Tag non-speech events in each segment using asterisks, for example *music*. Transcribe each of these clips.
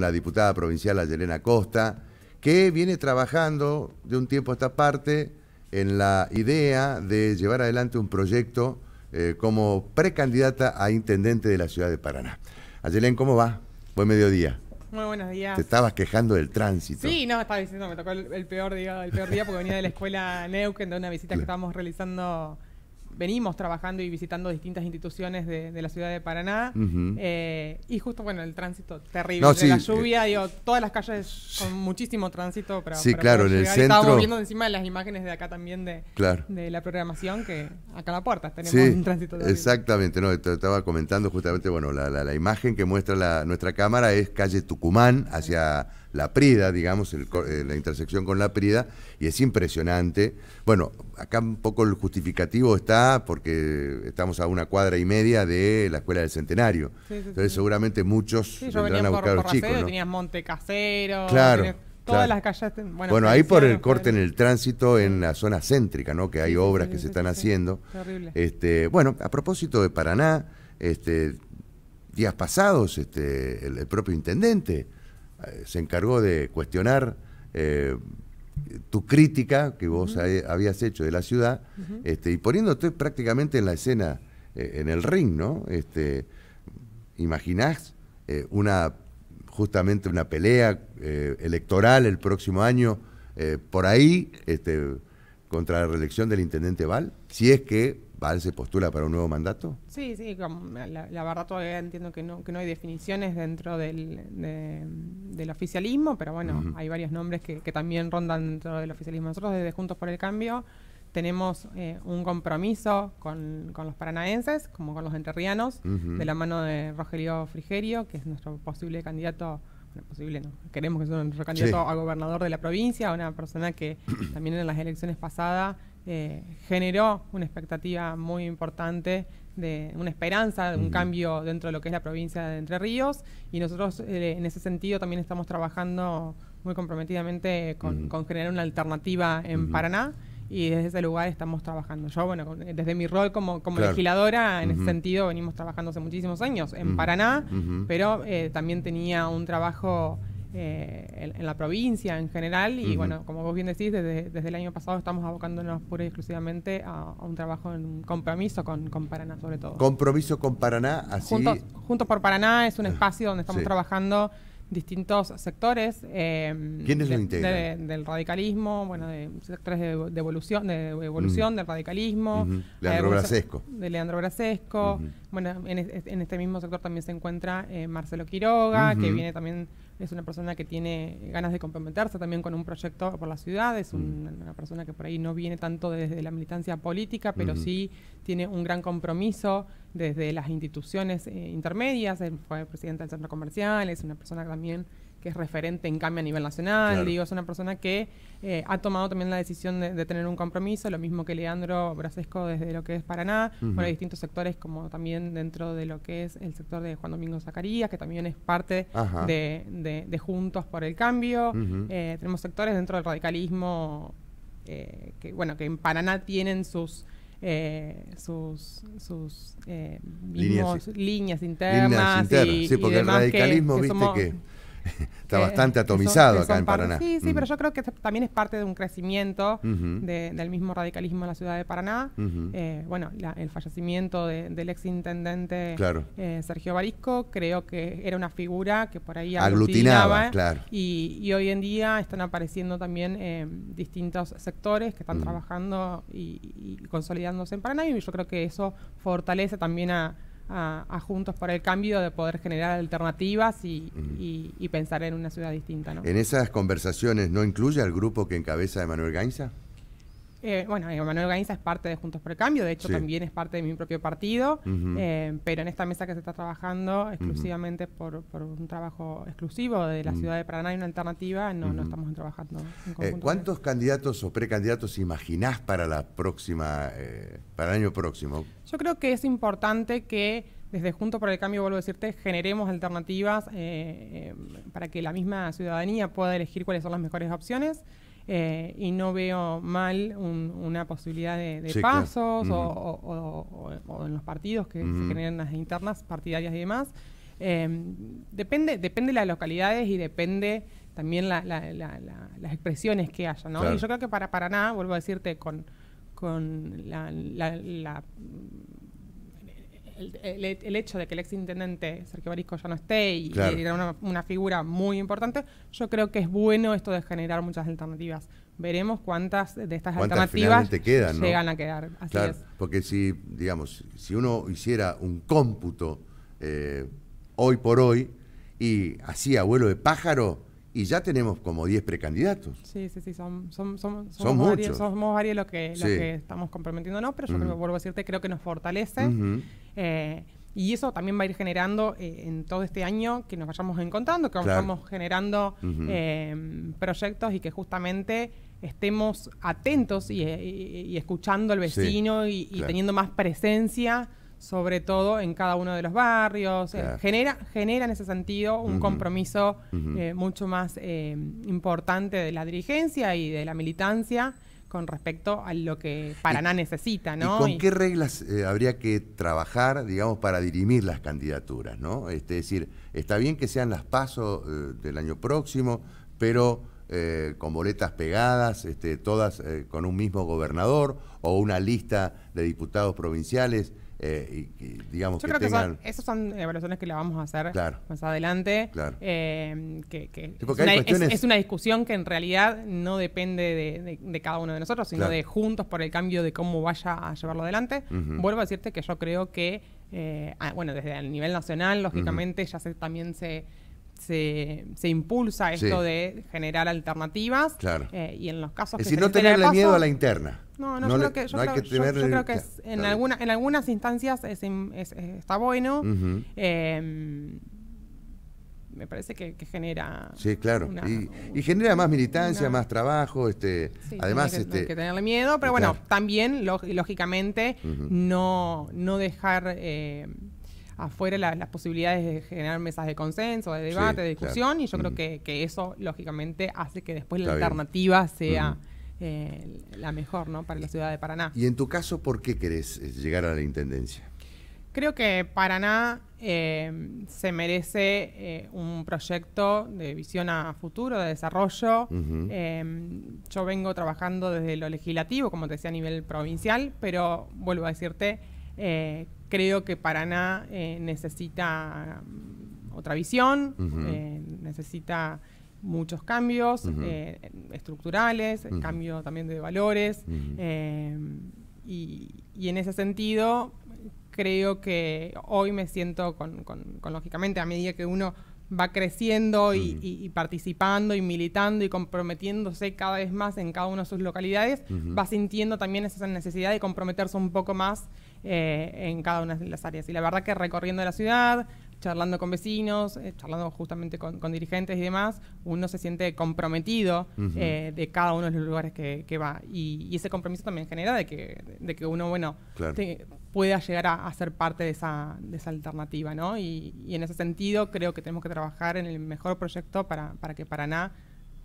la diputada provincial Ayelena Costa, que viene trabajando de un tiempo a esta parte en la idea de llevar adelante un proyecto eh, como precandidata a intendente de la ciudad de Paraná. Ayelén, ¿cómo va? Buen mediodía. Muy buenos días. Te estabas quejando del tránsito. Sí, no, estaba diciendo, me tocó el, peor, día, el peor día porque venía de la escuela Neuquén de una visita que estábamos realizando venimos trabajando y visitando distintas instituciones de, la ciudad de Paraná. Eh, y justo, bueno, el tránsito terrible. de la eh, lluvia, digo, todas las calles con muchísimo tránsito. pero sí, claro, en el centro. Estábamos viendo encima de las imágenes de acá también de, la programación, que acá en la puerta tenemos un tránsito terrible. Exactamente, no, estaba comentando justamente, bueno, la, imagen que muestra nuestra cámara es calle Tucumán hacia la Prida, digamos, eh, la intersección con la Prida, y es impresionante. Bueno, acá un poco el justificativo está porque estamos a una cuadra y media de la Escuela del Centenario. Entonces seguramente muchos vendrán a buscar a los chicos. Tenías Monte Casero, claro, todas las calles. Bueno, ahí por el corte en el tránsito en la zona céntrica, ¿no? Que hay obras que se están haciendo. Terrible. Este, bueno, a propósito de Paraná, este días pasados, este, el propio intendente eh, se encargó de cuestionar eh, tu crítica que vos habías hecho de la ciudad este, y poniéndote prácticamente en la escena, eh, en el ring, ¿no? Este, ¿Imaginás una, justamente una pelea electoral el próximo año por ahí este, contra la reelección del intendente Val? Si es que ¿Val se postula para un nuevo mandato? Sí, sí, la, la verdad todavía entiendo que no, que no hay definiciones dentro del, oficialismo, pero bueno, hay varios nombres que, también rondan dentro del oficialismo. Nosotros desde Juntos por el Cambio tenemos eh, un compromiso con, los paranaenses, como con los enterrianos, de la mano de Rogelio Frigerio, que es nuestro posible candidato posible no. Queremos que sea nuestro candidato a gobernador de la provincia, una persona que *clears throat* también en las elecciones pasadas eh, generó una expectativa muy importante de una esperanza, de un cambio dentro de lo que es la provincia de Entre Ríos y nosotros eh, en ese sentido también estamos trabajando muy comprometidamente con, generar una alternativa en Paraná y desde ese lugar estamos trabajando. Yo, bueno, eh, desde mi rol como, legisladora, en ese sentido venimos trabajando hace muchísimos años en Paraná, pero también tenía un trabajo eh, en, la provincia en general. Y bueno, como vos bien decís, desde, desde, el año pasado estamos abocándonos pura y exclusivamente a, un trabajo en compromiso con, Paraná, sobre todo. Compromiso con Paraná, así. Juntos, Juntos por Paraná es un ah, espacio donde estamos trabajando distintos sectores. Em, ¿Quiénes lo integran? del radicalismo, bueno, de sectores de, evolución, de evolución del radicalismo. Eh, Leandro Brasesco. De Leandro Brasesco. Bueno, en, en, este mismo sector también se encuentra eh, Marcelo Quiroga, que viene también es una persona que tiene ganas de comprometerse también con un proyecto por la ciudad, es mm. una persona que por ahí no viene tanto desde la militancia política, pero sí tiene un gran compromiso desde las instituciones eh, intermedias, él eh, fue presidente del centro comercial, es una persona que también que es referente en cambio a nivel nacional, digo, es una persona que eh, ha tomado también la decisión de, tener un compromiso, lo mismo que Leandro Brasesco desde lo que es Paraná, bueno, hay distintos sectores como también dentro de lo que es el sector de Juan Domingo Zacarías, que también es parte de, de, Juntos por el Cambio, eh, tenemos sectores dentro del radicalismo eh, que, bueno, que en Paraná tienen sus... Eh, sus, sus líneas, líneas, internas. Y, sí, porque el radicalismo, que, viste somos, que *laughs* está bastante eh, atomizado acá en Paraná. Sí, sí, pero yo creo que también es parte de un crecimiento del mismo radicalismo en la ciudad de Paraná. Eh, bueno, el fallecimiento del exintendente eh, Sergio Barisco, creo que era una figura que por ahí aglutinaba. y, hoy en día están apareciendo también distintos sectores que están trabajando y consolidándose en Paraná, y yo creo que eso fortalece también a a, Juntos por el Cambio de poder generar alternativas y, pensar en una ciudad distinta. ¿no? ¿En esas conversaciones no incluye al grupo que encabeza Emanuel Gainza? Eh, bueno, Emanuel Gainza es parte de Juntos por el Cambio, de hecho también es parte de mi propio partido, eh, pero en esta mesa que se está trabajando exclusivamente por, un trabajo exclusivo de la mm. ciudad de Paraná y una alternativa, no, estamos trabajando en eh, ¿Cuántos candidatos o precandidatos imaginás para la próxima, eh, para el año próximo? Yo creo que es importante que desde Juntos por el Cambio, vuelvo a decirte, generemos alternativas para que la misma ciudadanía pueda elegir cuáles son las mejores opciones. Eh, y no veo mal una posibilidad de, pasos o, en los partidos que se generan las internas partidarias y demás. Em, depende, depende de las localidades y depende también la, las expresiones que haya, ¿no? Y yo creo que para Paraná, vuelvo a decirte, con, con la el, hecho de que el ex intendente Sergio Barisco ya no esté y, era una, figura muy importante, yo creo que es bueno esto de generar muchas alternativas. Veremos cuántas de estas alternativas llegan a quedar. porque si, digamos, si uno hiciera un cómputo eh, hoy por hoy y así vuelo de pájaro, y ya tenemos como 10 precandidatos. Sí, sí, sí, son, son, son, somos, varios, los que, estamos comprometiéndonos, pero yo creo, vuelvo a decirte, creo que nos fortalece. Eh, y eso también va a ir generando eh, en todo este año que nos vayamos encontrando, que vamos vayamos generando eh, proyectos y que justamente estemos atentos y, escuchando al vecino y, teniendo más presencia sobre todo en cada uno de los barrios. genera, en ese sentido un compromiso mucho más importante de la dirigencia y de la militancia con respecto a lo que Paraná necesita, ¿no? ¿y ¿Con qué reglas eh, habría que trabajar, digamos, para dirimir las candidaturas, ¿no? Este, es decir, está bien que sean las pasos eh, del año próximo, pero eh, con boletas pegadas, este, todas con un mismo gobernador o una lista de diputados provinciales. Eh, digamos Yo que creo que son, esas son evaluaciones que las vamos a hacer más adelante. Eh, que, es, una, discusión que en realidad no depende de, cada uno de nosotros, sino de juntos por el cambio de cómo vaya a llevarlo adelante. Vuelvo a decirte que yo creo que, eh, bueno, desde el nivel nacional, lógicamente, ya se, también se se, se impulsa esto de generar alternativas. Claro. Eh, y en los casos es que decir, no tenerle miedo a la interna. No, no, yo creo que, creo que en, alguna, en algunas instancias está bueno. Em, me parece que, genera sí claro y, genera más militancia más trabajo este sí, además que, este, hay que tenerle miedo pero bueno también lógicamente no no dejar eh, afuera las posibilidades de generar mesas de consenso, de debate, de discusión, y yo creo mm. que, eso, lógicamente, hace que después la alternativa sea... Mm. Eh, la mejor, ¿no? Para la ciudad de Paraná. Y en tu caso, ¿por qué querés eh, llegar a la intendencia? Creo que Paraná eh, se merece un proyecto de visión a futuro, de desarrollo. yo vengo trabajando desde lo legislativo, como te decía, a nivel provincial, pero vuelvo a decirte creo que Paraná eh, necesita mm, otra visión, eh, necesita muchos cambios eh, estructurales, cambio también de valores. Y, en ese sentido, creo que hoy me siento con, lógicamente, a medida que uno va creciendo y, participando y militando y comprometiéndose cada vez más en cada una de sus localidades, va sintiendo también esa necesidad de comprometerse un poco más eh, en cada una de las áreas. Y la verdad que recorriendo la ciudad, charlando con vecinos, eh, charlando justamente con, dirigentes y demás, uno se siente comprometido eh, de cada uno de los lugares que, va. Y, ese compromiso también genera de que, de que uno, bueno, pueda llegar a, ser parte de esa, de esa alternativa, ¿no? Y, en ese sentido creo que tenemos que trabajar en el mejor proyecto para, para que Paraná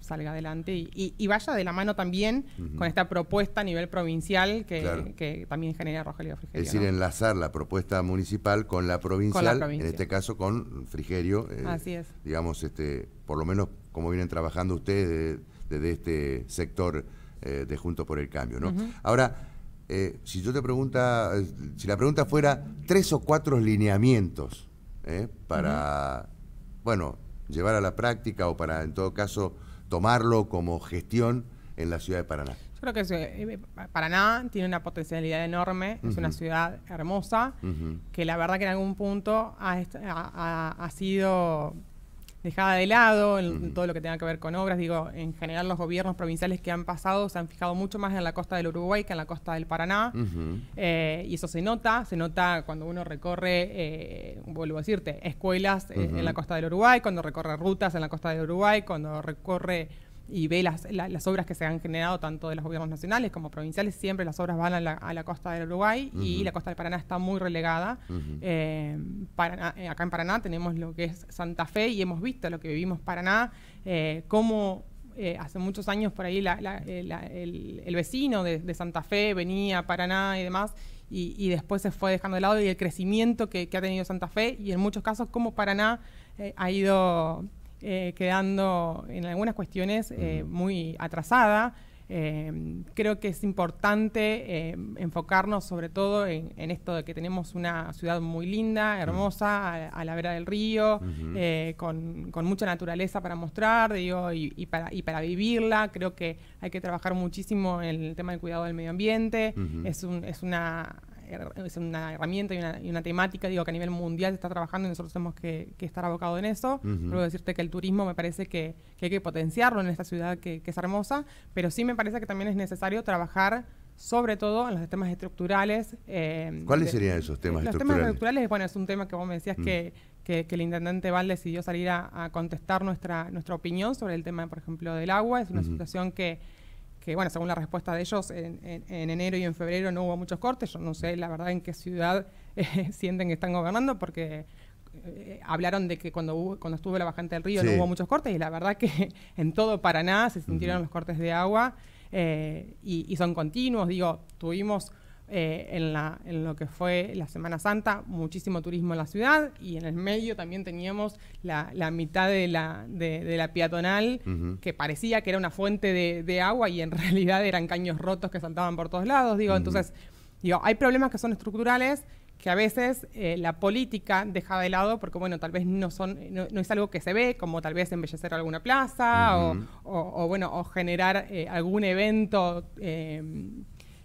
salga adelante y, vaya de la mano también con esta propuesta a nivel provincial que, también genera Rogelio Frigerio. Es decir, enlazar la propuesta municipal con la provincial, en este caso con Frigerio. Eh, Así es. Digamos, este, por lo menos como vienen trabajando ustedes desde este sector eh, de Juntos por el Cambio. ¿no? Ahora, eh, si yo te pregunta, si la pregunta fuera tres o cuatro lineamientos para, bueno, llevar a la práctica o para, en todo caso, tomarlo como gestión en la ciudad de Paraná? Yo creo que eh, eh, Paraná tiene una potencialidad enorme, es una ciudad hermosa, que la verdad que en algún punto ha, ha sido dejada de lado en todo lo que tenga que ver con obras. Digo, en general los gobiernos provinciales que han pasado se han fijado mucho más en la costa del Uruguay que en la costa del Paraná. Eh, y eso se nota, se nota cuando uno recorre, eh, vuelvo a decirte, escuelas eh, en la costa del Uruguay, cuando recorre rutas en la costa del Uruguay, cuando recorre y ve las, las, obras que se han generado tanto de los gobiernos nacionales como provinciales, siempre las obras van a la, costa del Uruguay y la costa del Paraná está muy relegada. Eh, eh, acá en Paraná tenemos lo que es Santa Fe y hemos visto lo que vivimos Paraná, eh, cómo hace muchos años por ahí el, vecino de, Santa Fe venía a Paraná y demás, y, después se fue dejando de lado y el crecimiento que, ha tenido Santa Fe y en muchos casos cómo Paraná ha ido eh, quedando en algunas cuestiones eh, muy atrasada. Eh, creo que es importante enfocarnos sobre todo en, esto de que tenemos una ciudad muy linda, hermosa, a, la vera del río, con, mucha naturaleza para mostrar digo, y, y, para, y para vivirla. Creo que hay que trabajar muchísimo en el tema del cuidado del medio ambiente. es, un, es una es una herramienta y una, temática, digo, que a nivel mundial se está trabajando y nosotros tenemos que, estar abocados en eso. luego decirte que el turismo me parece que, hay que potenciarlo en esta ciudad que, es hermosa, pero sí me parece que también es necesario trabajar sobre todo en los temas estructurales. Eh, ¿Cuáles serían esos temas los estructurales? Los temas estructurales, bueno, es un tema que vos me decías mm. que, que, el intendente Val decidió salir a, contestar nuestra, nuestra opinión sobre el tema, por ejemplo, del agua. Es una situación que que bueno, según la respuesta de ellos, en, enero y en febrero no hubo muchos cortes. Yo no sé la verdad en qué ciudad *laughs* eh, sienten que están gobernando, porque eh, hablaron de que cuando, cuando estuvo la bajante del río no hubo muchos cortes, y la verdad que *laughs* en todo Paraná se sintieron los cortes de agua eh, y, y son continuos. Digo, tuvimos eh, en, la, lo que fue la Semana Santa, muchísimo turismo en la ciudad y en el medio también teníamos la, mitad de la, de, la peatonal que parecía que era una fuente de, agua y en *laughs* realidad eran caños rotos que saltaban por todos lados. Digo, entonces, digo, hay problemas que son estructurales que a veces eh, la política deja de lado porque, bueno, tal vez no, son, no, es algo que se ve, como tal vez embellecer alguna plaza o, bueno, o generar eh, algún evento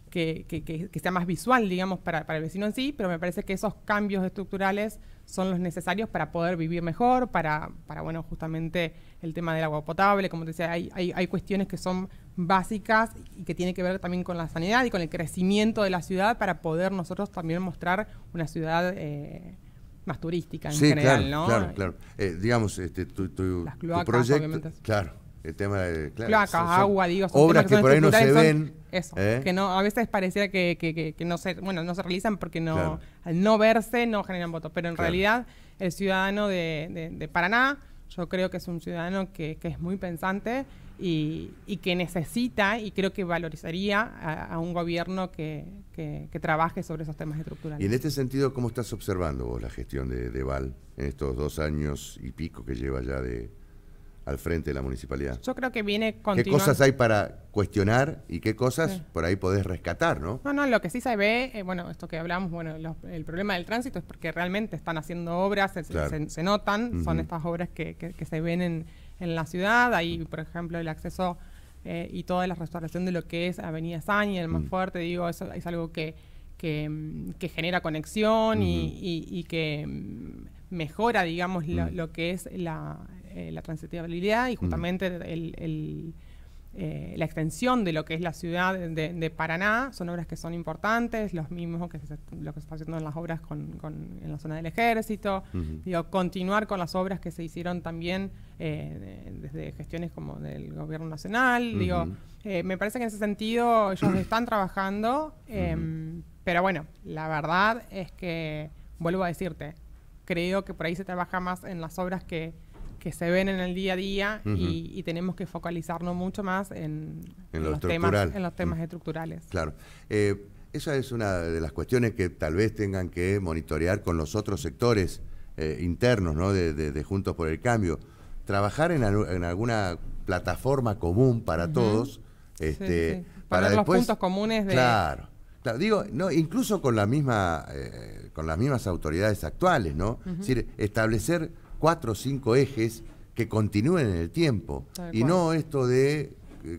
que, sea más visual, digamos, para, para, el vecino en sí, pero me parece que esos cambios estructurales son los necesarios para poder vivir mejor, para, para bueno, justamente el tema del agua potable, como te decía, hay, hay, cuestiones que son básicas y que tiene que ver también con la sanidad y con el crecimiento de la ciudad para poder nosotros también mostrar una ciudad... Eh, más turística en general, claro, ¿no? Claro, claro. Eh, digamos, este, tu, proyecto, claro, el tema de claro, agua, digo, obras que, no se ven. Eso, que a veces pareciera que, no se, bueno, no se realizan porque no, al no verse no generan votos. Pero en realidad, el ciudadano de, Paraná, yo creo que es un ciudadano que, es muy pensante y, que necesita y creo que valorizaría a, un gobierno que, trabaje sobre esos temas estructurales. Y en este sentido, ¿cómo estás observando vos la gestión de, de Val en estos dos años y pico que lleva ya de, al frente de la municipalidad. Yo creo que viene con. ¿Qué cosas hay para cuestionar y qué cosas por ahí podés rescatar, no? No, no, lo que sí se ve, eh, bueno, esto que hablamos, bueno, el problema del tránsito es porque realmente están haciendo obras, se, notan, son estas obras que, se ven en, en, la ciudad, ahí, por ejemplo, el acceso eh, y toda la restauración de lo que es Avenida y el más fuerte, digo, es algo que, que, genera conexión y, que mm, mejora, digamos, lo que es la eh, la transitabilidad y justamente eh, la extensión de lo que es la ciudad de, Paraná, son obras que son importantes, los mismos que se, lo que está haciendo en las obras en la zona del ejército, continuar con las obras que se hicieron también eh, desde gestiones como del gobierno nacional, digo, me parece que en ese sentido ellos *clears throat* están trabajando, em, pero bueno, la verdad es que, vuelvo a decirte, creo que por ahí se trabaja más en las obras que que se ven en el día a día y, tenemos que focalizarnos mucho más en, los temas, en los temas estructurales. Claro. Eh, esa es una de las cuestiones que tal vez tengan que monitorear con los otros sectores eh, internos ¿no? De, Juntos por el Cambio. Trabajar en, alguna plataforma común para todos. Este, Para, los puntos comunes de... Claro. digo, no, incluso con la misma, eh, con las mismas autoridades actuales, ¿no? Es decir, establecer cuatro o cinco ejes que continúen en el tiempo. y no esto de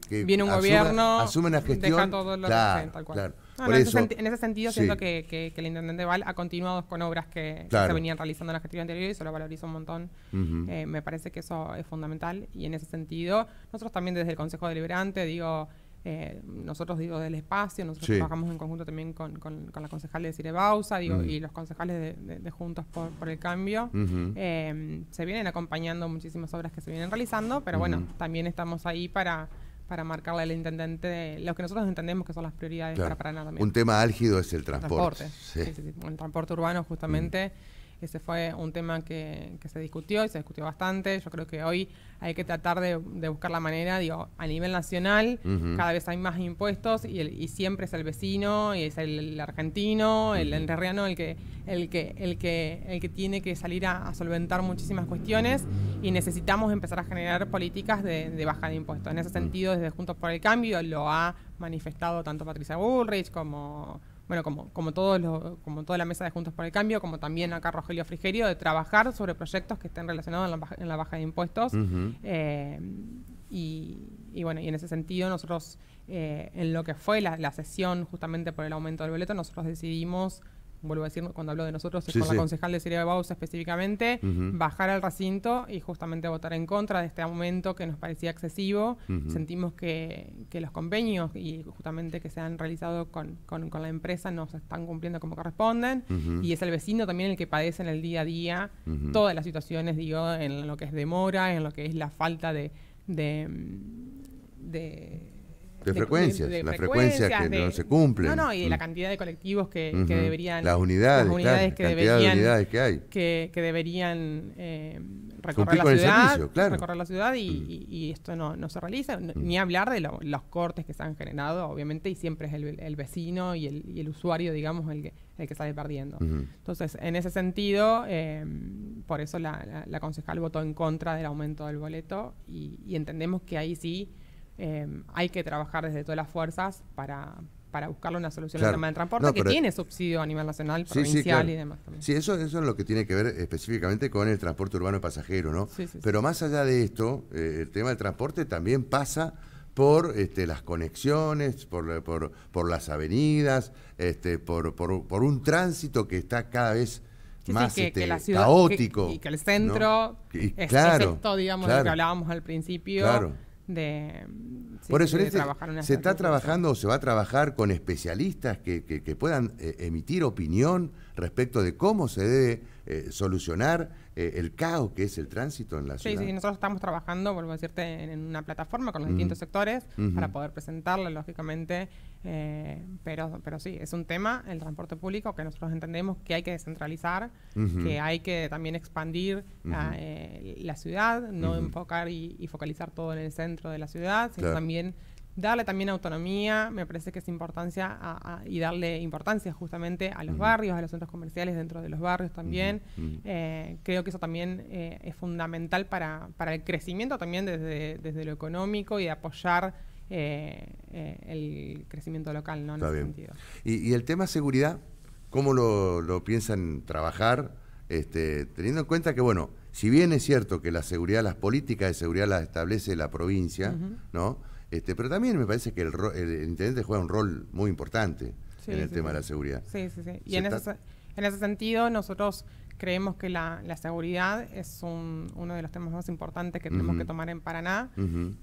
que viene un gobierno, asume una gestión. en, ese sentido, siento que, el intendente Val ha continuado con obras que, se venían realizando en la gestión anterior y eso lo valoriza un montón. Eh, me parece que eso es fundamental y en ese sentido, nosotros también desde el Consejo Deliberante, digo, eh, nosotros, digo, del espacio, nosotros trabajamos en conjunto también con, con, la concejal de Cirebausa digo, mm. y los concejales de, Juntos por, el Cambio. Em, se vienen acompañando muchísimas obras que se vienen realizando, pero bueno, también estamos ahí para para marcarle al intendente lo que nosotros entendemos que son las prioridades para Paraná también. Un tema álgido es el transporte. transporte. el transporte urbano justamente. Mm. Ese fue un tema que, se discutió y se discutió bastante. Yo creo que hoy hay que tratar de, buscar la manera, digo, a nivel nacional, cada vez hay más impuestos y, el, siempre es el vecino, y es el, argentino, el enterriano el que, el que, el que, el que tiene que salir a, solventar muchísimas cuestiones y necesitamos empezar a generar políticas de, de baja de impuestos. En ese mm. sentido, desde Juntos por el Cambio lo ha manifestado tanto Patricia Bullrich como bueno, como, como, todos como toda la mesa de Juntos por el Cambio, como también acá Rogelio Frigerio, de trabajar sobre proyectos que estén relacionados en la, baja, de impuestos. Eh, y, bueno, y en ese sentido nosotros, eh, en lo que fue la, la, sesión justamente por el aumento del boleto, nosotros decidimos vuelvo a decir, cuando hablo de nosotros, es la concejal de Siria de Bausa específicamente, bajar al recinto y justamente votar en contra de este aumento que nos parecía excesivo. Sentimos que, que, los convenios y justamente que se han realizado con, con, la empresa no se están cumpliendo como corresponden y es el vecino también el que padece en el día a día todas las situaciones, digo, en lo que es demora, en lo que es la falta de de, frecuencias, las frecuencias, que no se cumplen. No, no, y la mm. cantidad de colectivos que, deberían. Las unidades, las que deberían. De unidades que, hay. que, deberían eh, recorrer, la ciudad, recorrer la ciudad. y, mm. esto no, se realiza. Mm. Ni hablar de los cortes que se han generado, obviamente, y siempre es el, vecino y el, el, usuario, digamos, el que, el que sale perdiendo. Entonces, en ese sentido, em, por eso la, la, concejal votó en contra del aumento del boleto y entendemos que ahí sí Em, hay que trabajar desde todas las fuerzas para, para buscarle una solución al tema del transporte, que tiene subsidio a nivel nacional, provincial y demás. También. Sí, eso, eso es lo que tiene que ver específicamente con el transporte urbano pasajero, ¿no? Pero más allá de esto, eh, el tema del transporte también pasa por este, las conexiones, por, por, las avenidas, este, por, por, por, un tránsito que está cada vez más este, caótico. y que el centro es claro, digamos, lo que hablábamos al principio. Claro de, Por eso, este se está trabajando o se va a trabajar con especialistas que, puedan eh, emitir opinión respecto de cómo se debe eh, solucionar eh, el caos que es el tránsito en la ciudad. Sí, sí, nosotros estamos trabajando, vuelvo a decirte, en, una plataforma con los mm. distintos sectores para poder presentarla, lógicamente, eh, pero, pero sí, es un tema, el transporte público, que nosotros entendemos que hay que descentralizar, que hay que también expandir ah, la ciudad, no enfocar y, focalizar todo en el centro de la ciudad, sino también darle también autonomía, me parece que es importancia y darle importancia justamente a los barrios, a los centros comerciales dentro de los barrios también. Eh, creo que eso también eh, es fundamental para, para, el crecimiento también desde, desde lo económico y de apoyar eh, el crecimiento local, ¿no? En ese sentido. ¿Y, el tema seguridad, ¿cómo lo, piensan trabajar? Este, teniendo en cuenta que, bueno, si bien es cierto que la seguridad, las políticas de seguridad las establece la provincia, ¿no? Este, pero también me parece que el, intendente juega un rol muy importante en el tema de la seguridad. Sí, sí, sí. Y en, ese, sentido, nosotros creemos que la, seguridad es uno de los temas más importantes que tenemos que tomar en Paraná,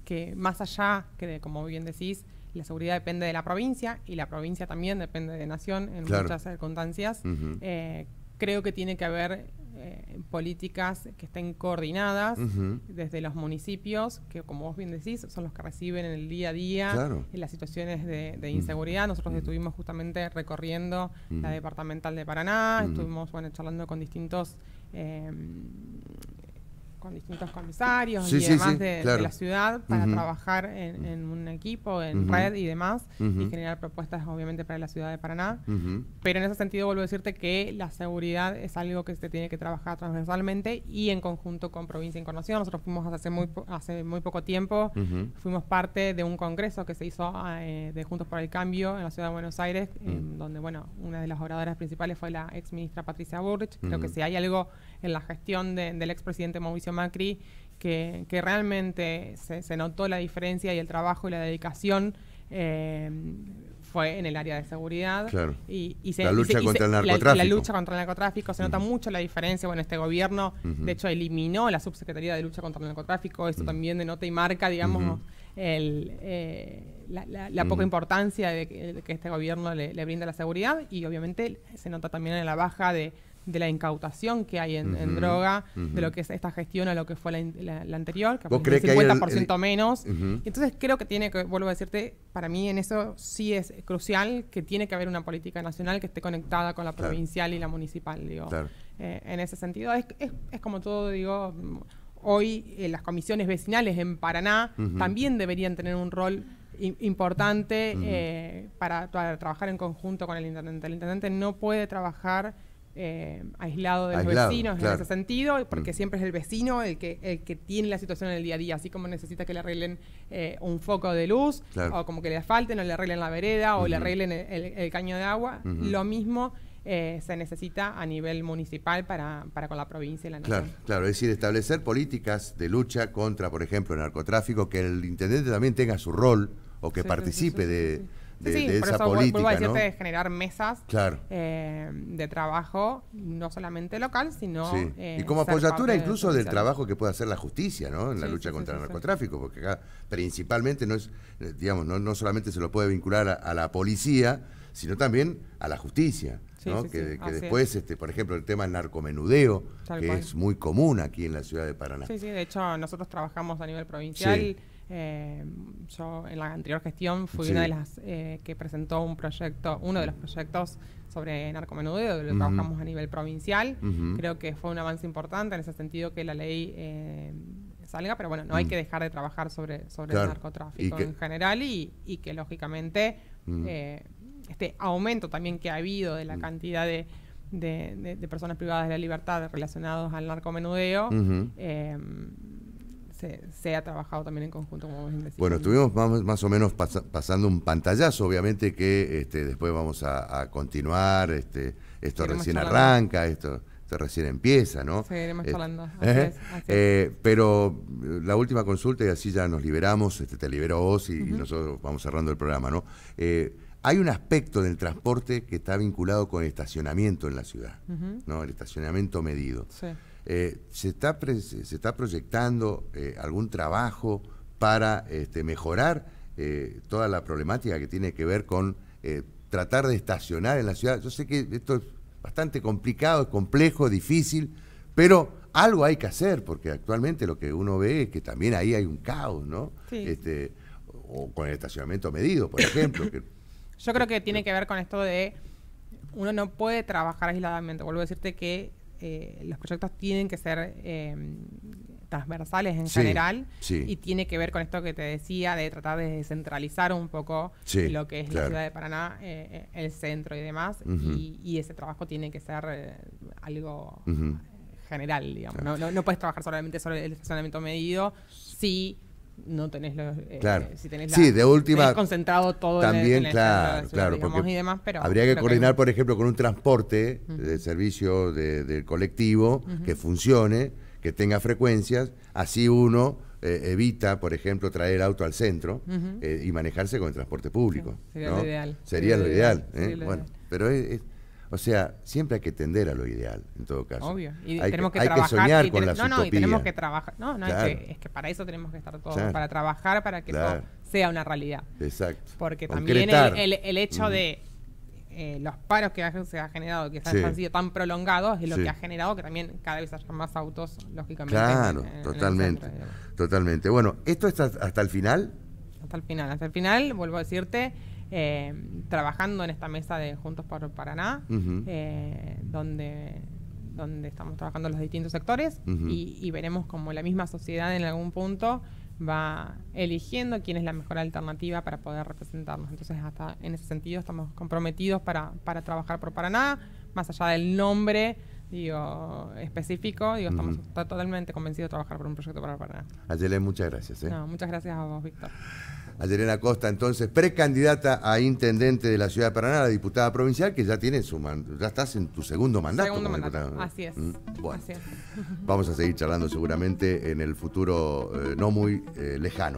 que más allá que, de, como bien decís, la seguridad depende de la provincia y la provincia también depende de Nación en muchas circunstancias, eh, creo que tiene que haber eh, políticas que estén coordinadas desde los municipios, que como vos bien decís, son los que reciben en el día a día en las situaciones de, mm. inseguridad. Nosotros mm. estuvimos justamente recorriendo la mm. departamental de Paraná, estuvimos bueno, charlando con distintos eh, con distintos comisarios y demás de, la ciudad para trabajar en, un equipo, en red y demás, y generar propuestas obviamente para la ciudad de Paraná. Pero en ese sentido vuelvo a decirte que la seguridad es algo que se tiene que trabajar transversalmente y en conjunto con Provincia y nación Nosotros fuimos hace muy, hace muy poco tiempo, fuimos parte de un congreso que se hizo eh, de Juntos por el Cambio en la ciudad de Buenos Aires, donde bueno, una de las oradoras principales fue la ex ministra Patricia Burrich. Creo que si hay algo en la gestión de, del expresidente Mauricio Macri, que, realmente se, notó la diferencia y el trabajo y la dedicación. Eh, fue en el área de seguridad. Y, la lucha contra el narcotráfico. La, lucha contra el narcotráfico. Se nota mucho la diferencia. Bueno, este gobierno, de hecho, eliminó la subsecretaría de lucha contra el narcotráfico. Esto también denota y marca, digamos, eh, la, la, poca importancia de que, este gobierno le, le brinda la seguridad. Y obviamente se nota también en la baja de de la incautación que hay en, droga, de lo que es esta gestión a lo que fue la, anterior, que fue un 50% menos. Entonces creo que tiene que, vuelvo a decirte, para mí en eso sí es crucial que tiene que haber una política nacional que esté conectada con la provincial y la municipal, digo. Eh, en ese sentido, es, es, como todo, digo, hoy eh, las comisiones vecinales en Paraná también deberían tener un rol importante eh, para, trabajar en conjunto con el intendente. El intendente no puede trabajar eh, aislado de los vecinos en ese sentido, porque mm. siempre es el vecino el que, el que tiene la situación en el día a día, así como necesita que le arreglen eh, un foco de luz, o como que le falten o le arreglen la vereda, o le arreglen el, caño de agua, lo mismo eh, se necesita a nivel municipal para, para, con la provincia y la nación. Claro, es decir, establecer políticas de lucha contra, por ejemplo, el narcotráfico, que el intendente también tenga su rol o que participe de sí, por esa eso política. Vuelvo a decirte de generar mesas eh, de trabajo, no solamente local, sino. Eh, y como apoyatura incluso del trabajo que puede hacer la justicia, ¿no? En la lucha contra el narcotráfico, porque acá principalmente no es, eh, digamos, no, solamente se lo puede vincular a, la policía, sino también a la justicia. ¿no? que, después, este, por ejemplo, el tema del narcomenudeo, que es muy común aquí en la ciudad de Paraná. Sí, sí, de hecho nosotros trabajamos a nivel provincial. Eh, yo en la anterior gestión fui una de las eh, que presentó un proyecto, uno de los proyectos sobre narcomenudeo, lo trabajamos a nivel provincial. Creo que fue un avance importante en ese sentido que la ley eh, salga, pero bueno, no hay mm. que dejar de trabajar sobre, sobre el narcotráfico en general y, que lógicamente mm. este aumento también que ha habido de la mm. cantidad de, personas privadas de la libertad relacionados al narcomenudeo se, ha trabajado también en conjunto, como Bueno, estuvimos más, o menos pasando un pantallazo, obviamente que este, después vamos a, continuar, este, esto recién arranca, esto, recién empieza, ¿no? Seguiremos este, ¿eh? eh, pero la última consulta, y así ya nos liberamos, este, te libero vos y, nosotros vamos cerrando el programa, ¿no? Eh, hay un aspecto del transporte que está vinculado con el estacionamiento en la ciudad, ¿no? El estacionamiento medido. Sí. Eh, ¿se, está ¿se, está proyectando eh, algún trabajo para este, mejorar eh, toda la problemática que tiene que ver con tratar de estacionar en la ciudad? Yo sé que esto es bastante complicado, es complejo, difícil, pero algo hay que hacer, porque actualmente lo que uno ve es que también ahí hay un caos, ¿no? Este, o con el estacionamiento medido, por ejemplo. *laughs* Yo creo que tiene que ver con esto de uno no puede trabajar aisladamente. Vuelvo a decirte que eh, los proyectos tienen que ser eh, transversales en general y tiene que ver con esto que te decía de tratar de descentralizar un poco lo que es la ciudad de Paraná, eh, el centro y demás, y, ese trabajo tiene que ser algo general, digamos. No, puedes trabajar solamente sobre el estacionamiento medido, si no tenés los eh, eh, claro. si tenés la, sí de última concentrado todo también el, claro claro habría que coordinar por ejemplo con un transporte de servicio de, del colectivo que funcione que tenga frecuencias así uno eh, evita por ejemplo traer auto al centro y manejarse con el transporte público sería lo ideal sería, lo ideal, bueno pero es o sea, siempre hay que tender a lo ideal, en todo caso. Obvio. Y tenemos que, trabajar. Que no, no, y tenemos que trabajar. No, no, es, que, para eso tenemos que estar todos, para trabajar para que sea una realidad. Exacto. Porque también el, hecho de eh, los paros que se ha generado, que han sido tan prolongados, es lo que ha generado que también cada vez haya más autos, lógicamente. Claro, totalmente. totalmente. Bueno, ¿esto está hasta el final? Hasta el final. Hasta el final, vuelvo a decirte eh, trabajando en esta mesa de Juntos por Paraná, eh, donde, donde estamos trabajando los distintos sectores y, veremos cómo la misma sociedad en algún punto va eligiendo quién es la mejor alternativa para poder representarnos. Entonces, hasta en ese sentido estamos comprometidos para, para trabajar por Paraná, más allá del nombre digo, específico, digo, estamos totalmente convencidos de trabajar por un proyecto para Paraná. Ayelén, muchas gracias. ¿eh? muchas gracias a vos, Víctor. Ayelena Costa, entonces, precandidata a intendente de la ciudad de Paraná, la diputada provincial, que ya tiene su mandato ya estás en tu segundo mandato. Segundo mandato. Mm, así es. Vamos a seguir charlando seguramente en el futuro eh, no muy eh, lejano.